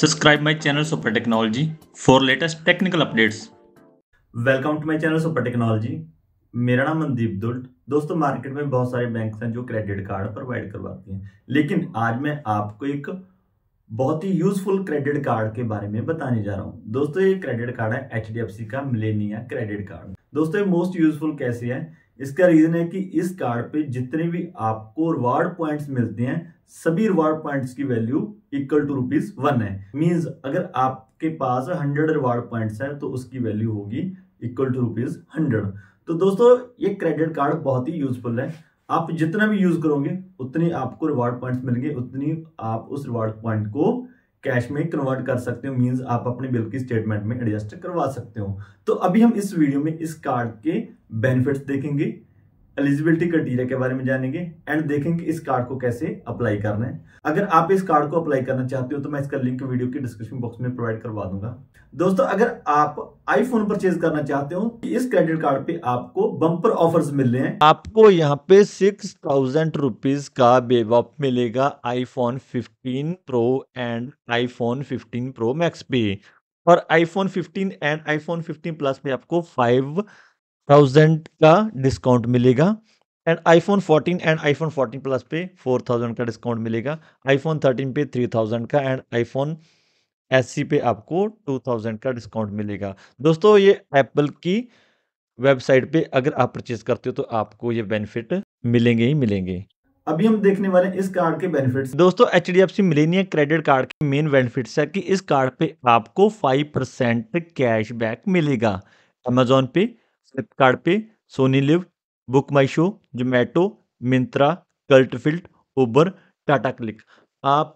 Subscribe my channel Super Technology for latest technical updates. Welcome to my channel Super Technology. मेरा नाम मनदीप दुल्ट दोस्तों market में बहुत सारे बैंक हैं जो क्रेडिट कार्ड प्रोवाइड करवाते हैं लेकिन आज मैं आपको एक बहुत ही यूजफुल क्रेडिट कार्ड के बारे में बताने जा रहा हूँ दोस्तों ये क्रेडिट कार्ड है एच का मिलेनिया क्रेडिट कार्ड दोस्तों ये मोस्ट यूजफुल कैसे है इसका रीजन है कि इस कार्ड पे जितने भी आपको रिवार्ड पॉइंट्स मिलते हैं सभी रिवार्ड पॉइंट्स की value equal to rupees one है मींस अगर आपके पास हंड्रेड रिवार्ड पॉइंट्स है तो उसकी वैल्यू होगी इक्वल टू रुपीज हंड्रेड तो दोस्तों ये क्रेडिट कार्ड बहुत ही यूजफुल है आप जितना भी यूज करोगे उतनी आपको रिवार्ड पॉइंट्स मिलेंगे उतनी आप उस रिवार्ड पॉइंट को कैश में कन्वर्ट कर सकते हो मींस आप अपने बिल की स्टेटमेंट में एडजस्ट करवा सकते हो तो अभी हम इस वीडियो में इस कार्ड के बेनिफिट्स देखेंगे एलिजिबिलिटी क्राइटेरिया के बारे में जानेंगे एंड देखेंगे इस कार्ड को कैसे अप्लाई करना है अगर आप इस कार्ड को अप्लाई करना चाहते हो तो मैं इसका लिंक वीडियो के डिस्क्रिप्शन बॉक्स में प्रोवाइड करवा दूंगा दोस्तों अगर आप आईफोन परचेज करना चाहते हो तो इस क्रेडिट कार्ड पे आपको बम्पर ऑफर्स मिल रहे हैं आपको यहाँ पे सिक्स थाउजेंड रुपीज का बेबॉप मिलेगा iPhone fifteen pro and iPhone fifteen pro max पे और iPhone fifteen and iPhone fifteen plus पे आपको फाइव थाउजेंड का डिस्काउंट मिलेगा and iPhone 14 and iPhone 14 plus पे 4000 का डिस्काउंट मिलेगा आईफोन 13 पे 3000 का एंड आईफोन एस पे आपको 2000 का डिस्काउंट मिलेगा दोस्तों ये एप्पल की वेबसाइट पे अगर आप परचेज करते हो तो आपको ये बेनिफिट मिलेंगे ही मिलेंगे अभी हम देखने वाले इस कार्ड के बेनिफिट्स दोस्तों H D F C Millennia credit card के मेन बेनिफिट्स है कि इस कार्ड पे आपको 5% बैक मिलेगा अमेजोन पे फ्लिपकार्ट पे Sony LIV BookMyShow Zomato Myntra Cultfit Uber Tata Cliq आप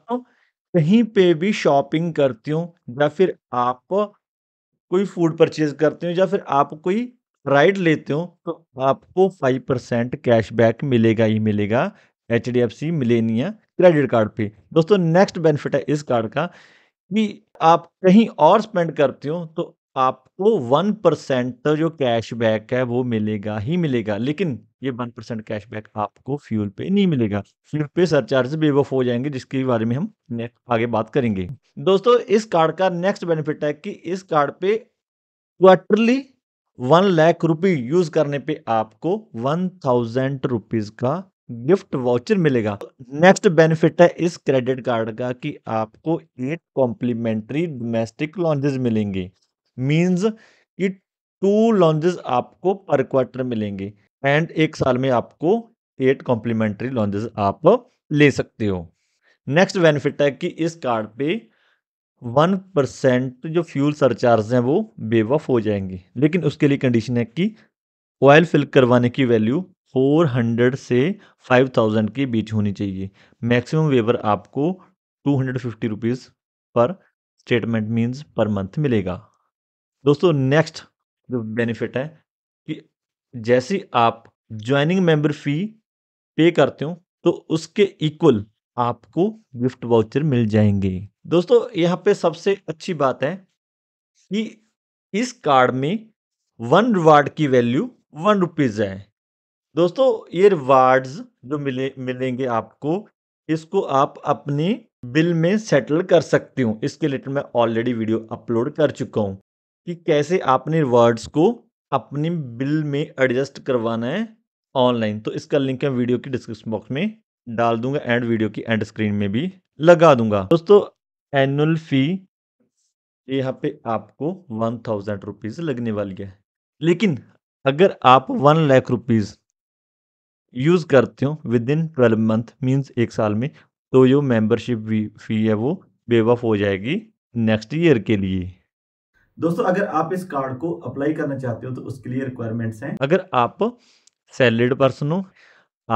कहीं पे भी शॉपिंग करती हो या फिर आप कोई फूड परचेज करते हो या फिर आप कोई राइड लेते हो तो आपको फाइव परसेंट कैशबैक मिलेगा ही मिलेगा H D F C Millennia credit card पे दोस्तों नेक्स्ट बेनिफिट है इस कार्ड का कि आप कहीं और स्पेंड करते हो तो आपको वन परसेंट तो जो कैशबैक है वो मिलेगा ही मिलेगा लेकिन ये वन कैश कैशबैक आपको फ्यूल पे नहीं मिलेगा फ्यूल पे सरचार्ज बेवफ हो जाएंगे जिसके बारे में हम नेक्स्ट आगे बात करेंगे दोस्तों इस कार्ड का नेक्स्ट बेनिफिट है कि इस कार्ड पे quarterly one lakh rupee use करने पे आपको वन थाउजेंड रुपीज का गिफ्ट वाउचर मिलेगा नेक्स्ट बेनिफिट है इस क्रेडिट कार्ड का कि आपको एट कॉम्प्लीमेंट्री डोमेस्टिक लॉन्जेस मिलेंगे मीन्स कि टू लॉन्जेस आपको पर क्वार्टर मिलेंगे एंड एक साल में आपको एट कॉम्प्लीमेंट्री लॉन्जेस आप ले सकते हो नेक्स्ट बेनिफिट है कि इस कार्ड पे वन परसेंट जो फ्यूल सरचार्ज हैं वो बेवफ हो जाएंगे लेकिन उसके लिए कंडीशन है कि ऑयल फिल करवाने की वैल्यू 400 से 5000 के बीच होनी चाहिए मैक्सिमम वेवर आपको two hundred fifty rupees per statement means per month मिलेगा दोस्तों नेक्स्ट जो बेनिफिट है कि जैसी आप ज्वाइनिंग मेंबर फी पे करते हो तो उसके इक्वल आपको गिफ्ट वाउचर मिल जाएंगे दोस्तों यहाँ पे सबसे अच्छी बात है कि इस कार्ड में वन रिवार्ड की वैल्यू वन रुपीज़ है दोस्तों ये रिवार्ड्स जो मिले मिलेंगे आपको इसको आप अपने बिल में सेटल कर सकते हो इसके रिलेटेड तो मैं ऑलरेडी वीडियो अपलोड कर चुका हूँ कि कैसे आपने वर्ड्स को अपने बिल में एडजस्ट करवाना है ऑनलाइन तो इसका लिंक मैं वीडियो की डिस्क्रिप्शन बॉक्स में डाल दूंगा एंड वीडियो की एंड स्क्रीन में भी लगा दूंगा दोस्तों एनुअल फी यहाँ पे आपको वन थाउजेंड रुपीज़ लगने वाली है लेकिन अगर आप वन लाख रुपीज़ यूज़ करते हो within twelve month means एक साल में तो जो मेंबरशिप फी है वो बेवफ हो जाएगी नेक्स्ट ईयर के लिए दोस्तों अगर आप इस कार्ड को अप्लाई करना चाहते हो तो उसके लिए रिक्वायरमेंट्स हैं अगर आप सैलरीड पर्सन हो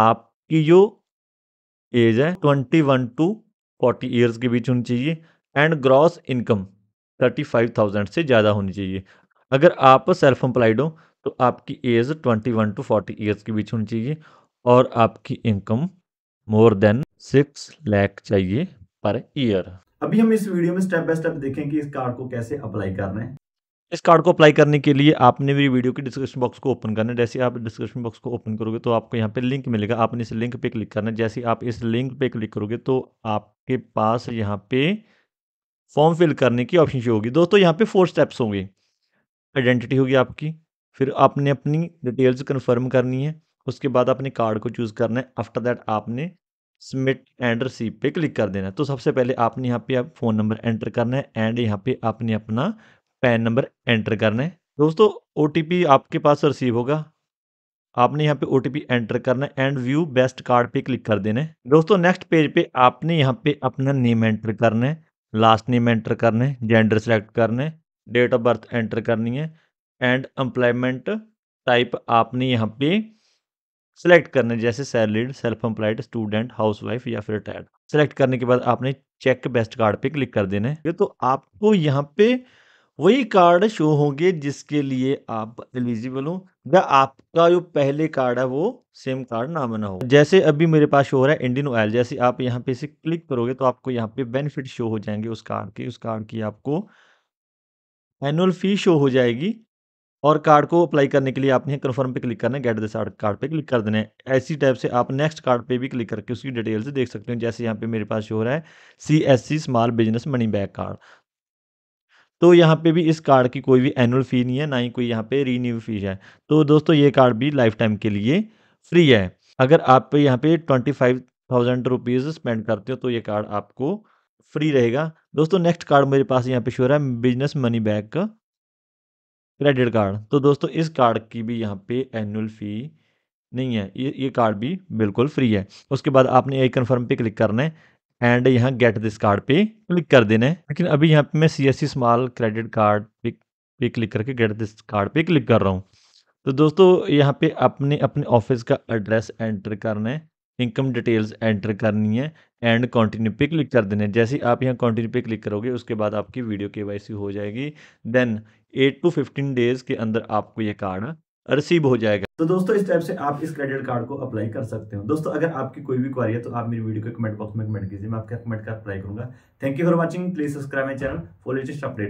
आपकी जो एज है twenty one to forty years के बीच होनी चाहिए and gross income thirty five thousand से ज़्यादा होनी चाहिए अगर आप सेल्फ एम्प्लाइड हो तो आपकी age twenty one to forty years के बीच होनी चाहिए और आपकी income more than six lakh चाहिए पर ईयर अभी हम इस वीडियो में स्टेप बाय स्टेप देखें कि इस कार्ड को कैसे अप्लाई करना है इस कार्ड को अप्लाई करने के लिए आपने भी वीडियो के डिस्क्रिप्शन बॉक्स को ओपन करना है जैसे आप डिस्क्रिप्शन बॉक्स को ओपन करोगे तो आपको यहाँ पे लिंक मिलेगा आपने इस लिंक पे क्लिक करना है जैसे आप इस लिंक पे क्लिक करोगे तो आपके पास यहाँ पे फॉर्म फिल करने की ऑप्शन होगी दोस्तों यहाँ पे फोर स्टेप्स होंगे आइडेंटिटी होगी आपकी फिर आपने अपनी डिटेल्स कन्फर्म करनी है उसके बाद आपने कार्ड को चूज़ करना है आफ्टर दैट आपने सबमिट एंड रिसीव पे क्लिक कर देना है तो सबसे पहले आपने यहाँ पे आप फ़ोन नंबर एंटर करना है एंड यहाँ पे आपने अपना पैन नंबर एंटर करना है दोस्तों ओ आपके पास रिसीव होगा आपने यहाँ पे ओ एंटर करना है एंड व्यू बेस्ट कार्ड पे क्लिक कर देना है दोस्तों नेक्स्ट पेज पे आपने यहाँ पे अपना नेम एंटर करना है लास्ट नेम एंटर करना है जेंडर सेलेक्ट करना है डेट ऑफ बर्थ एंटर करनी है एंड एम्प्लॉयमेंट टाइप आपने यहाँ पे सेलेक्ट करने जैसे salaried self employed student wife या फिर रिटायर्ड सेलेक्ट करने के बाद आपने चेक बेस्ट कार्ड पे क्लिक कर देने तो आपको यहाँ पे वही कार्ड शो होंगे जिसके लिए आप एलिजिबल हो या आपका जो पहले कार्ड है वो सेम कार्ड ना बना हो जैसे अभी मेरे पास शो हो रहा है इंडियन ऑयल जैसे आप यहाँ पे इसे क्लिक करोगे तो आपको यहाँ पे बेनिफिट शो हो जाएंगे उस कार्ड के उस कार्ड की आपको एनुअल फी शो हो जाएगी और कार्ड को अप्लाई करने के लिए आपने कन्फर्म पे क्लिक करना है गेट दिस कार्ड पे क्लिक कर देना है ऐसी टाइप से आप नेक्स्ट कार्ड पे भी क्लिक करके उसकी डिटेल्स देख सकते हो जैसे यहाँ पे मेरे पास शो हो रहा है C S C small business money back card तो यहाँ पे भी इस कार्ड की कोई भी एनुअल फ़ी नहीं है ना ही कोई यहाँ पे रीन्यू फीस है तो दोस्तों ये कार्ड भी लाइफ टाइम के लिए फ्री है अगर आप यहाँ पे twenty five thousand rupees spend करते हो तो ये कार्ड आपको फ्री रहेगा दोस्तों नेक्स्ट कार्ड मेरे पास यहाँ पे शो रहा है बिजनेस मनी बैक का क्रेडिट कार्ड तो दोस्तों इस कार्ड की भी यहाँ पे एनुअल फ़ी नहीं है ये ये कार्ड भी बिल्कुल फ्री है उसके बाद आपने आई कन्फर्म पे क्लिक करना है एंड यहाँ गेट दिस कार्ड पे क्लिक कर देना है लेकिन अभी यहाँ पे मैं C S C small credit card पे पे क्लिक करके गेट दिस कार्ड पे क्लिक कर रहा हूँ तो दोस्तों यहाँ पे अपने अपने ऑफिस का एड्रेस एंटर करना है इनकम डिटेल्स एंटर करनी है एंड कॉन्टिन्यू पे क्लिक कर देना है जैसे आप यहाँ कॉन्टिन्यू पे क्लिक करोगे उसके बाद आपकी वीडियो के हो जाएगी then eight to fifteen days के अंदर आपको ये कार्ड रिसीव हो जाएगा तो दोस्तों इस टाइप से आप इस क्रेडिट कार्ड को अप्लाई कर सकते हो दोस्तों अगर आपकी कोई भी क्वारी है तो आप मेरी वीडियो के कमेंट बॉक्स में कमेंट कीजिए मैं आपके कमेंट का अप्लाई करूंगा thank you for watching please subscribe my channel for latest update